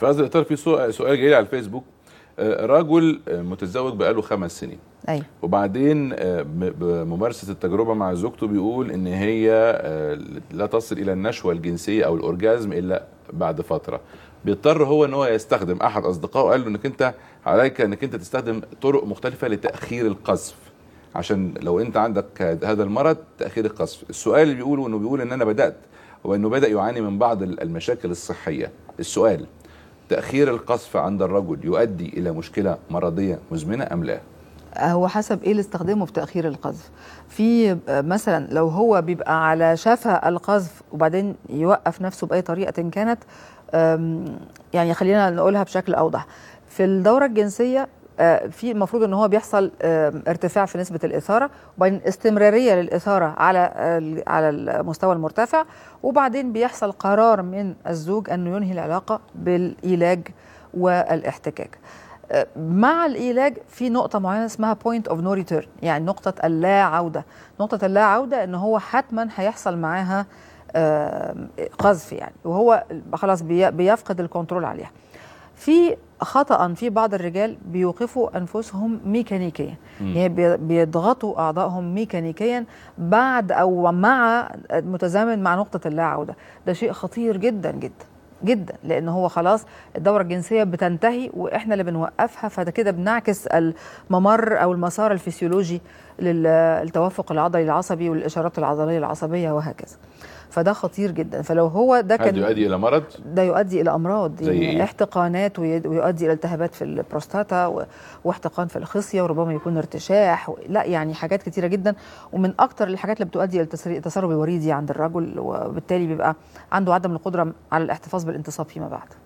في هذا الاطار في سؤال جاي على الفيسبوك آه، رجل آه، متزوج بقاله خمس سنين أيوة. وبعدين آه، بممارسه التجربه مع زوجته بيقول ان هي لا تصل الى النشوه الجنسيه او الاورجازم الا بعد فتره بيضطر هو ان هو يستخدم احد اصدقائه قال له انك انت عليك انك انت تستخدم طرق مختلفه لتاخير القذف عشان لو انت عندك هذا المرض تاخير القذف السؤال اللي بيقوله انه بيقول ان انا بدات وانه بدا يعاني من بعض المشاكل الصحيه السؤال تأخير القذف عند الرجل يؤدي إلى مشكلة مرضية مزمنة أم لا؟ هو حسب ايه اللي استخدمه في تاخير القذف في مثلا لو هو بيبقى على شفا القذف وبعدين يوقف نفسه باي طريقه كانت يعني خلينا نقولها بشكل اوضح في الدوره الجنسيه آه، في المفروض ان هو بيحصل ارتفاع في نسبه الاثاره وبعدين استمراريه للاثاره على على المستوى المرتفع وبعدين بيحصل قرار من الزوج انه ينهي العلاقه بالايلاج والاحتكاك آه، مع العلاج في نقطه معينه اسمها بوينت اوف نو ريتيرن يعني نقطه اللا عوده نقطه اللا عوده ان هو حتما هيحصل معاها قذف يعني وهو خلاص بيفقد الكنترول عليها في خطأ في بعض الرجال بيوقفوا أنفسهم ميكانيكيا يعني بيضغطوا أعضائهم ميكانيكيا بعد أو مع متزامن مع نقطة اللا عودة ده شيء خطير جدا جدا جدا لان هو خلاص الدوره الجنسيه بتنتهي واحنا اللي بنوقفها فده كده بنعكس الممر او المسار الفسيولوجي للتوافق العضلي العصبي والاشارات العضليه العصبيه وهكذا فده خطير جدا فلو هو ده كان يؤدي الى مرض ده يؤدي الى امراض يعني إيه؟ احتقانات ويؤدي الى التهابات في البروستاتا واحتقان في الخصيه وربما يكون ارتشاح لا يعني حاجات كتيره جدا ومن اكتر الحاجات اللي بتؤدي الى تسرب الوريدي يعني عند الرجل وبالتالي بيبقى عنده عدم القدره على الاحتفاظ بالانتصاب فيما بعد